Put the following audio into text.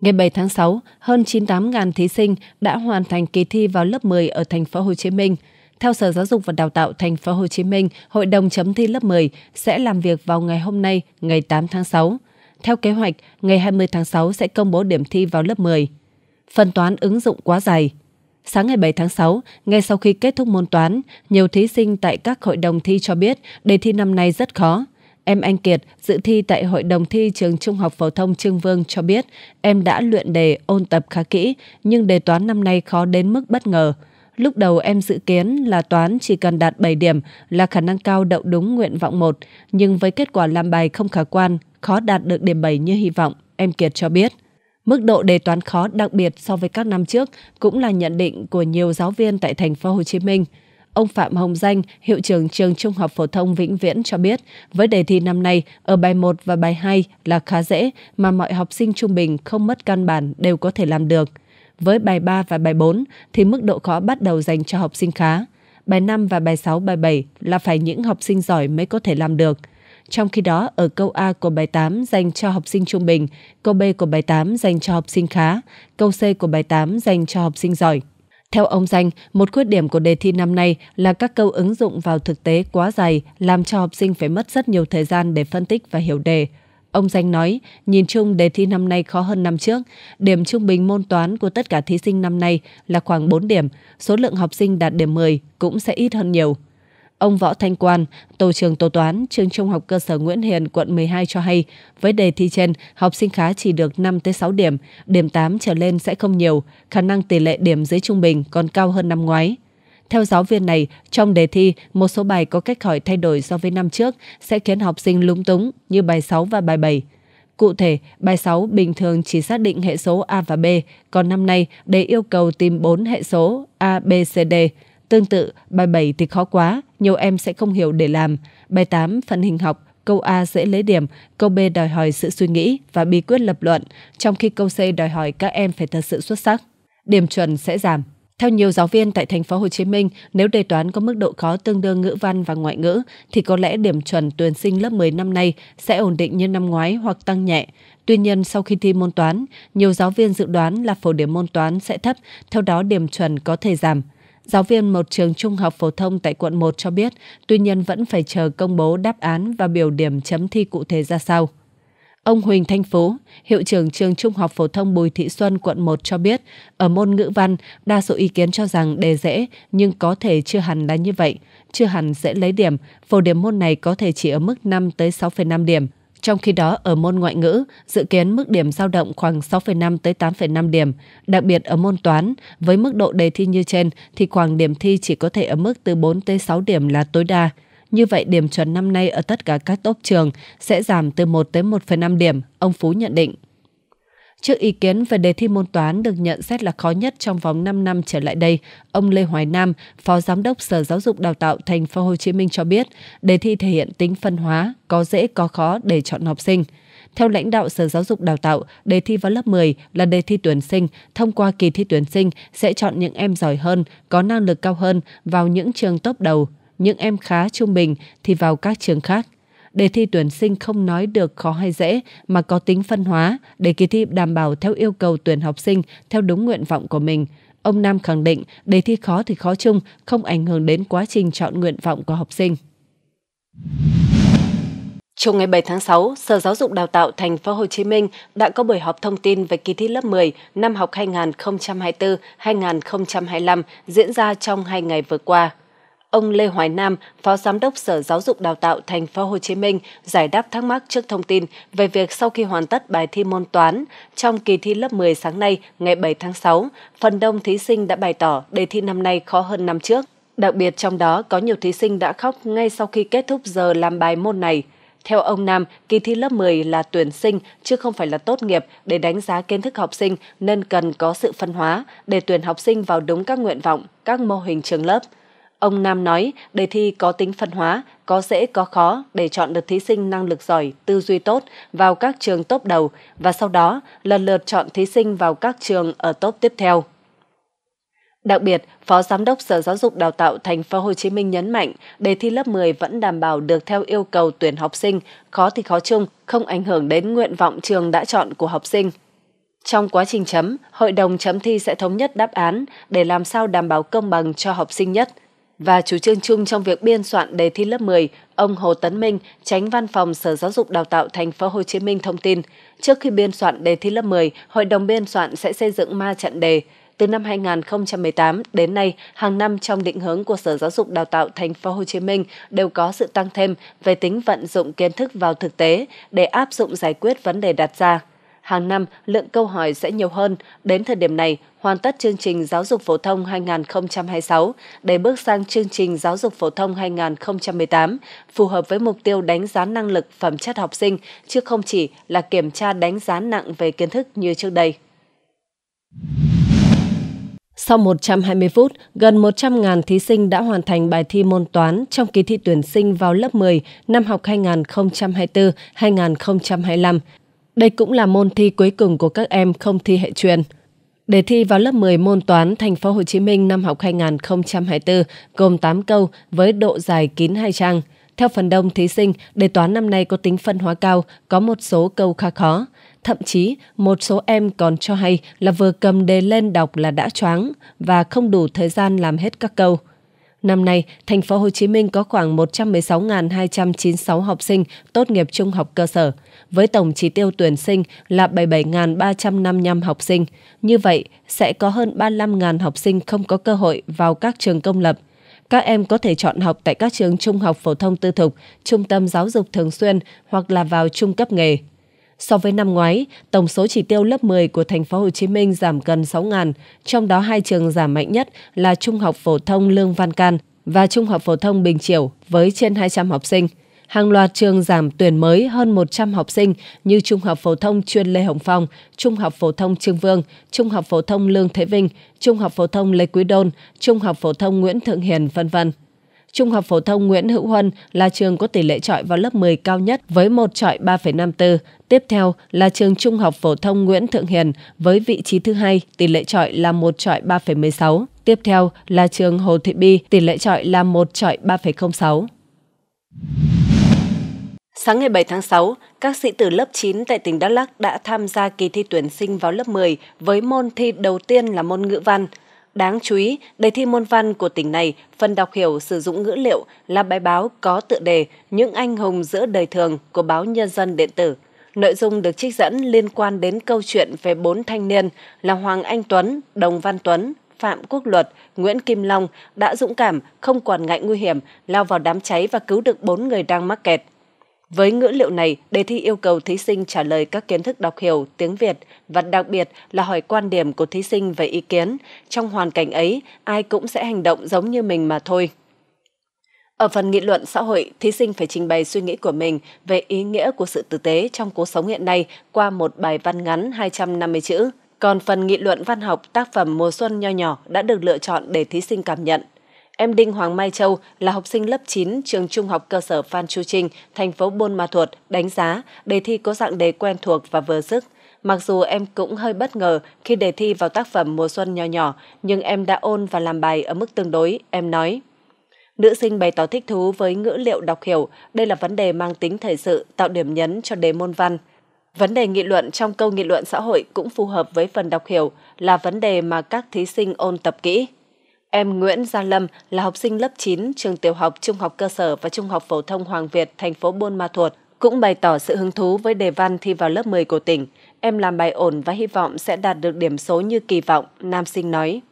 Ngày 7 tháng 6, hơn 98.000 thí sinh đã hoàn thành kỳ thi vào lớp 10 ở thành phố Hồ Chí Minh. Theo Sở Giáo dục và Đào tạo thành phố Hồ Chí Minh, hội đồng chấm thi lớp 10 sẽ làm việc vào ngày hôm nay, ngày 8 tháng 6. Theo kế hoạch, ngày 20 tháng 6 sẽ công bố điểm thi vào lớp 10. Phần toán ứng dụng quá dài. Sáng ngày 7 tháng 6, ngay sau khi kết thúc môn toán, nhiều thí sinh tại các hội đồng thi cho biết đề thi năm nay rất khó. Em Anh Kiệt, dự thi tại Hội đồng thi trường Trung học Phổ thông Trương Vương cho biết em đã luyện đề ôn tập khá kỹ, nhưng đề toán năm nay khó đến mức bất ngờ. Lúc đầu em dự kiến là toán chỉ cần đạt 7 điểm là khả năng cao đậu đúng nguyện vọng 1, nhưng với kết quả làm bài không khả quan, khó đạt được điểm 7 như hy vọng, em Kiệt cho biết. Mức độ đề toán khó đặc biệt so với các năm trước cũng là nhận định của nhiều giáo viên tại thành phố Hồ Chí Minh. Ông Phạm Hồng Danh, hiệu trưởng trường Trung học phổ thông Vĩnh Viễn cho biết, với đề thi năm nay, ở bài 1 và bài 2 là khá dễ mà mọi học sinh trung bình không mất căn bản đều có thể làm được. Với bài 3 và bài 4 thì mức độ khó bắt đầu dành cho học sinh khá. Bài 5 và bài 6, bài 7 là phải những học sinh giỏi mới có thể làm được. Trong khi đó, ở câu A của bài 8 dành cho học sinh trung bình, câu B của bài 8 dành cho học sinh khá, câu C của bài 8 dành cho học sinh giỏi. Theo ông Danh, một khuyết điểm của đề thi năm nay là các câu ứng dụng vào thực tế quá dài, làm cho học sinh phải mất rất nhiều thời gian để phân tích và hiểu đề. Ông Danh nói, nhìn chung đề thi năm nay khó hơn năm trước. Điểm trung bình môn toán của tất cả thí sinh năm nay là khoảng 4 điểm. Số lượng học sinh đạt điểm 10 cũng sẽ ít hơn nhiều. Ông Võ Thanh Quan, Tổ trưởng Tổ toán, trường trung học cơ sở Nguyễn Hiền, quận 12 cho hay, với đề thi trên, học sinh khá chỉ được 5-6 điểm, điểm 8 trở lên sẽ không nhiều, khả năng tỷ lệ điểm dưới trung bình còn cao hơn năm ngoái. Theo giáo viên này, trong đề thi, một số bài có cách hỏi thay đổi so với năm trước sẽ khiến học sinh lúng túng như bài 6 và bài 7. Cụ thể, bài 6 bình thường chỉ xác định hệ số A và B, còn năm nay đề yêu cầu tìm 4 hệ số A, B, C, D. Tương tự, bài 7 thì khó quá, nhiều em sẽ không hiểu để làm. Bài 8, phần hình học, câu A dễ lấy điểm, câu B đòi hỏi sự suy nghĩ và bí quyết lập luận, trong khi câu C đòi hỏi các em phải thật sự xuất sắc. Điểm chuẩn sẽ giảm. Theo nhiều giáo viên tại thành phố Hồ Chí Minh, nếu đề toán có mức độ khó tương đương ngữ văn và ngoại ngữ thì có lẽ điểm chuẩn tuyển sinh lớp 10 năm nay sẽ ổn định như năm ngoái hoặc tăng nhẹ. Tuy nhiên, sau khi thi môn toán, nhiều giáo viên dự đoán là phổ điểm môn toán sẽ thấp, theo đó điểm chuẩn có thể giảm. Giáo viên một trường trung học phổ thông tại quận 1 cho biết, tuy nhiên vẫn phải chờ công bố đáp án và biểu điểm chấm thi cụ thể ra sao. Ông Huỳnh Thanh Phú, hiệu trưởng trường Trung học phổ thông Bùi Thị Xuân, quận 1 cho biết, ở môn ngữ văn, đa số ý kiến cho rằng đề dễ, nhưng có thể chưa hẳn là như vậy. Chưa hẳn dễ lấy điểm, phổ điểm môn này có thể chỉ ở mức 5 tới 6,5 điểm. Trong khi đó, ở môn ngoại ngữ, dự kiến mức điểm dao động khoảng 6,5 tới 8,5 điểm. Đặc biệt ở môn toán, với mức độ đề thi như trên thì khoảng điểm thi chỉ có thể ở mức từ 4 tới 6 điểm là tối đa. Như vậy, điểm chuẩn năm nay ở tất cả các tốt trường sẽ giảm từ 1 tới 1,5 điểm, ông Phú nhận định. Trước ý kiến về đề thi môn toán được nhận xét là khó nhất trong vòng 5 năm trở lại đây, ông Lê Hoài Nam, Phó Giám đốc Sở Giáo dục Đào tạo Thành phố Hồ Chí Minh cho biết, đề thi thể hiện tính phân hóa, có dễ có khó để chọn học sinh. Theo lãnh đạo Sở Giáo dục Đào tạo, đề thi vào lớp 10 là đề thi tuyển sinh. Thông qua kỳ thi tuyển sinh sẽ chọn những em giỏi hơn, có năng lực cao hơn vào những trường tốt đầu, những em khá trung bình thì vào các trường khác đề thi tuyển sinh không nói được khó hay dễ mà có tính phân hóa để kỳ thi đảm bảo theo yêu cầu tuyển học sinh theo đúng nguyện vọng của mình. Ông Nam khẳng định đề thi khó thì khó chung, không ảnh hưởng đến quá trình chọn nguyện vọng của học sinh. Chiều ngày 7 tháng 6, Sở Giáo dục Đào tạo Thành phố Hồ Chí Minh đã có buổi họp thông tin về kỳ thi lớp 10 năm học 2024-2025 diễn ra trong hai ngày vừa qua. Ông Lê Hoài Nam, Phó Giám đốc Sở Giáo dục Đào tạo Thành phố Hồ Chí Minh giải đáp thắc mắc trước thông tin về việc sau khi hoàn tất bài thi môn toán trong kỳ thi lớp 10 sáng nay ngày 7 tháng 6, phần đông thí sinh đã bày tỏ đề thi năm nay khó hơn năm trước. Đặc biệt trong đó có nhiều thí sinh đã khóc ngay sau khi kết thúc giờ làm bài môn này. Theo ông Nam, kỳ thi lớp 10 là tuyển sinh chứ không phải là tốt nghiệp để đánh giá kiến thức học sinh nên cần có sự phân hóa để tuyển học sinh vào đúng các nguyện vọng, các mô hình trường lớp. Ông Nam nói đề thi có tính phân hóa, có dễ có khó để chọn được thí sinh năng lực giỏi, tư duy tốt vào các trường tốt đầu và sau đó lần lượt chọn thí sinh vào các trường ở top tiếp theo. Đặc biệt, Phó Giám đốc Sở Giáo dục Đào tạo Thành phố Hồ Chí Minh nhấn mạnh, đề thi lớp 10 vẫn đảm bảo được theo yêu cầu tuyển học sinh, khó thì khó chung, không ảnh hưởng đến nguyện vọng trường đã chọn của học sinh. Trong quá trình chấm, hội đồng chấm thi sẽ thống nhất đáp án để làm sao đảm bảo công bằng cho học sinh nhất và chủ trương chung trong việc biên soạn đề thi lớp 10, ông Hồ Tấn Minh, tránh văn phòng Sở Giáo dục Đào tạo Thành phố Hồ Chí Minh thông tin, trước khi biên soạn đề thi lớp 10, hội đồng biên soạn sẽ xây dựng ma trận đề. Từ năm 2018 đến nay, hàng năm trong định hướng của Sở Giáo dục Đào tạo Thành phố Hồ Chí Minh đều có sự tăng thêm về tính vận dụng kiến thức vào thực tế để áp dụng giải quyết vấn đề đặt ra hàng năm lượng câu hỏi sẽ nhiều hơn. Đến thời điểm này, hoàn tất chương trình giáo dục phổ thông 2026 để bước sang chương trình giáo dục phổ thông 2018, phù hợp với mục tiêu đánh giá năng lực phẩm chất học sinh, chứ không chỉ là kiểm tra đánh giá nặng về kiến thức như trước đây. Sau 120 phút, gần 100.000 thí sinh đã hoàn thành bài thi môn toán trong kỳ thi tuyển sinh vào lớp 10 năm học 2024-2025. Đây cũng là môn thi cuối cùng của các em không thi hệ truyền. Đề thi vào lớp 10 môn toán Thành phố Hồ Chí Minh năm học 2024 gồm 8 câu với độ dài kín hai trang. Theo phần đông thí sinh, đề toán năm nay có tính phân hóa cao, có một số câu khá khó. Thậm chí, một số em còn cho hay là vừa cầm đề lên đọc là đã choáng và không đủ thời gian làm hết các câu. Năm nay, thành phố Hồ Chí Minh có khoảng 116.296 học sinh tốt nghiệp trung học cơ sở, với tổng chỉ tiêu tuyển sinh là 77.355 học sinh. Như vậy, sẽ có hơn 35.000 học sinh không có cơ hội vào các trường công lập. Các em có thể chọn học tại các trường trung học phổ thông tư thục, trung tâm giáo dục thường xuyên hoặc là vào trung cấp nghề. So với năm ngoái, tổng số chỉ tiêu lớp 10 của thành phố Hồ Chí Minh giảm gần 6.000, trong đó hai trường giảm mạnh nhất là Trung học phổ thông Lương Văn Can và Trung học phổ thông Bình Triều với trên 200 học sinh. Hàng loạt trường giảm tuyển mới hơn 100 học sinh như Trung học phổ thông chuyên Lê Hồng Phong, Trung học phổ thông Trương Vương, Trung học phổ thông Lương Thế Vinh, Trung học phổ thông Lê Quý Đôn, Trung học phổ thông Nguyễn Thượng Hiền, vân vân. Trung học phổ thông Nguyễn Hữu Huân là trường có tỷ lệ trọi vào lớp 10 cao nhất với một trọi 3,54. Tiếp theo là trường Trung học phổ thông Nguyễn Thượng Hiền với vị trí thứ hai, tỷ lệ trọi là một trọi 3,16. Tiếp theo là trường Hồ Thị Bi, tỷ lệ trọi là một trọi 3,06. Sáng ngày 7 tháng 6, các sĩ tử lớp 9 tại tỉnh Đắk Lắk đã tham gia kỳ thi tuyển sinh vào lớp 10 với môn thi đầu tiên là môn ngữ văn – Đáng chú ý, đề thi môn văn của tỉnh này, phần đọc hiểu sử dụng ngữ liệu là bài báo có tựa đề Những anh hùng giữa đời thường của báo Nhân dân điện tử. Nội dung được trích dẫn liên quan đến câu chuyện về bốn thanh niên là Hoàng Anh Tuấn, Đồng Văn Tuấn, Phạm Quốc Luật, Nguyễn Kim Long đã dũng cảm, không quản ngại nguy hiểm, lao vào đám cháy và cứu được bốn người đang mắc kẹt. Với ngữ liệu này, đề thi yêu cầu thí sinh trả lời các kiến thức đọc hiểu tiếng Việt và đặc biệt là hỏi quan điểm của thí sinh về ý kiến. Trong hoàn cảnh ấy, ai cũng sẽ hành động giống như mình mà thôi. Ở phần nghị luận xã hội, thí sinh phải trình bày suy nghĩ của mình về ý nghĩa của sự tử tế trong cuộc sống hiện nay qua một bài văn ngắn 250 chữ. Còn phần nghị luận văn học, tác phẩm mùa xuân nho nhỏ đã được lựa chọn để thí sinh cảm nhận. Em Đinh Hoàng Mai Châu là học sinh lớp 9 trường trung học cơ sở Phan Chu Trinh, thành phố Buôn Ma Thuột đánh giá đề thi có dạng đề quen thuộc và vừa sức. Mặc dù em cũng hơi bất ngờ khi đề thi vào tác phẩm Mùa Xuân nhỏ nhỏ, nhưng em đã ôn và làm bài ở mức tương đối, em nói. Nữ sinh bày tỏ thích thú với ngữ liệu đọc hiểu, đây là vấn đề mang tính thời sự, tạo điểm nhấn cho đề môn văn. Vấn đề nghị luận trong câu nghị luận xã hội cũng phù hợp với phần đọc hiểu, là vấn đề mà các thí sinh ôn tập kỹ. Em Nguyễn Gia Lâm là học sinh lớp 9 trường tiểu học trung học cơ sở và trung học phổ thông Hoàng Việt, thành phố Buôn Ma Thuột, cũng bày tỏ sự hứng thú với đề văn thi vào lớp 10 của tỉnh. Em làm bài ổn và hy vọng sẽ đạt được điểm số như kỳ vọng, nam sinh nói.